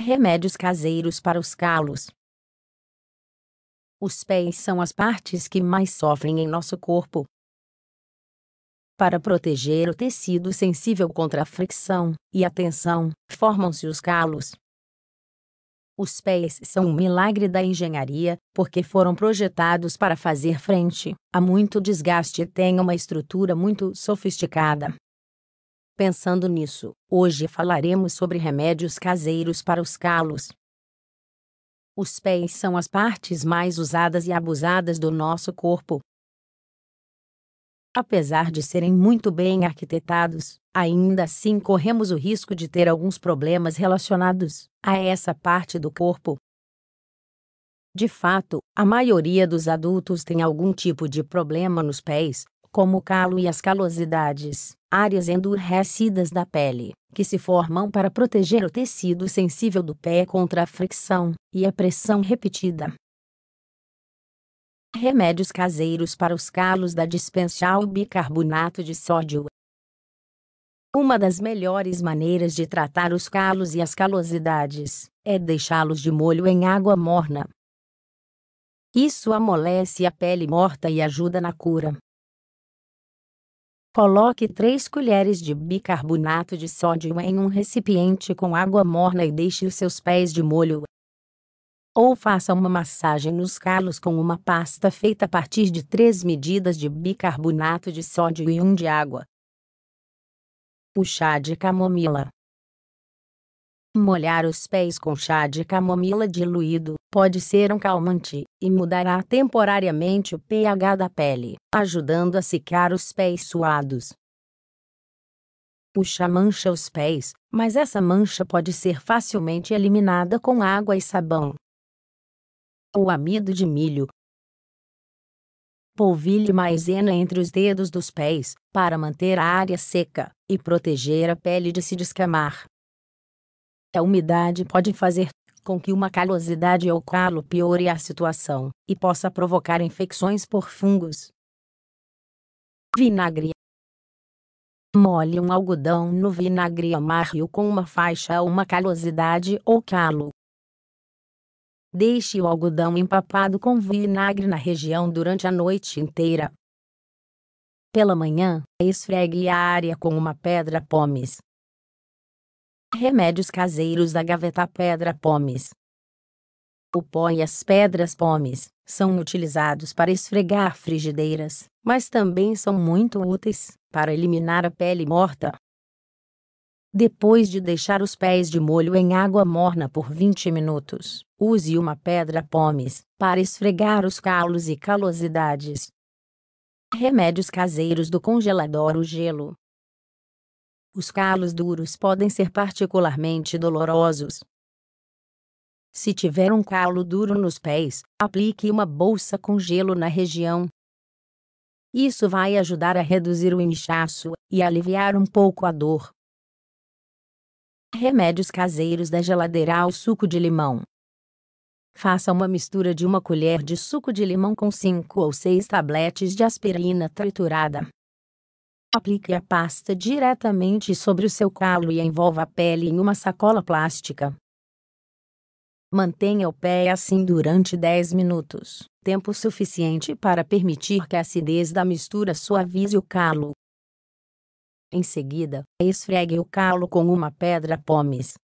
Remédios caseiros para os calos. Os pés são as partes que mais sofrem em nosso corpo. Para proteger o tecido sensível contra a fricção e a tensão, formam-se os calos. Os pés são um milagre da engenharia, porque foram projetados para fazer frente a muito desgaste e têm uma estrutura muito sofisticada, Pensando nisso, hoje falaremos sobre remédios caseiros para os calos. Os pés são as partes mais usadas e abusadas do nosso corpo. Apesar de serem muito bem arquitetados, ainda assim corremos o risco de ter alguns problemas relacionados a essa parte do corpo. De fato, a maioria dos adultos tem algum tipo de problema nos pés, como o calo e as calosidades áreas endurecidas da pele, que se formam para proteger o tecido sensível do pé contra a fricção e a pressão repetida. Remédios caseiros para os calos da dispensa o bicarbonato de sódio. Uma das melhores maneiras de tratar os calos e as calosidades é deixá-los de molho em água morna. Isso amolece a pele morta e ajuda na cura. Coloque 3 colheres de bicarbonato de sódio em um recipiente com água morna e deixe os seus pés de molho. Ou faça uma massagem nos calos com uma pasta feita a partir de 3 medidas de bicarbonato de sódio e 1 um de água. O chá de camomila. Molhar os pés com chá de camomila diluído, pode ser um calmante e mudará temporariamente o pH da pele, ajudando a secar os pés suados. Puxa mancha os pés, mas essa mancha pode ser facilmente eliminada com água e sabão. O amido de milho. Polvilhe maisena entre os dedos dos pés, para manter a área seca e proteger a pele de se descamar. A umidade pode fazer com que uma calosidade ou calo piore a situação e possa provocar infecções por fungos. Vinagre Molhe um algodão no vinagre e amarre-o com uma faixa ou uma calosidade ou calo. Deixe o algodão empapado com vinagre na região durante a noite inteira. Pela manhã, esfregue a área com uma pedra pomes. Remédios caseiros da gaveta pedra pomes. O pó e as pedras pomes são utilizados para esfregar frigideiras, mas também são muito úteis para eliminar a pele morta. Depois de deixar os pés de molho em água morna por 20 minutos, use uma pedra pomes para esfregar os calos e calosidades. Remédios caseiros do congelador o gelo os calos duros podem ser particularmente dolorosos. Se tiver um calo duro nos pés, aplique uma bolsa com gelo na região. Isso vai ajudar a reduzir o inchaço e aliviar um pouco a dor. Remédios caseiros da geladeira ao suco de limão. Faça uma mistura de uma colher de suco de limão com 5 ou 6 tabletes de aspirina triturada. Aplique a pasta diretamente sobre o seu calo e envolva a pele em uma sacola plástica. Mantenha o pé assim durante 10 minutos, tempo suficiente para permitir que a acidez da mistura suavize o calo. Em seguida, esfregue o calo com uma pedra pomes.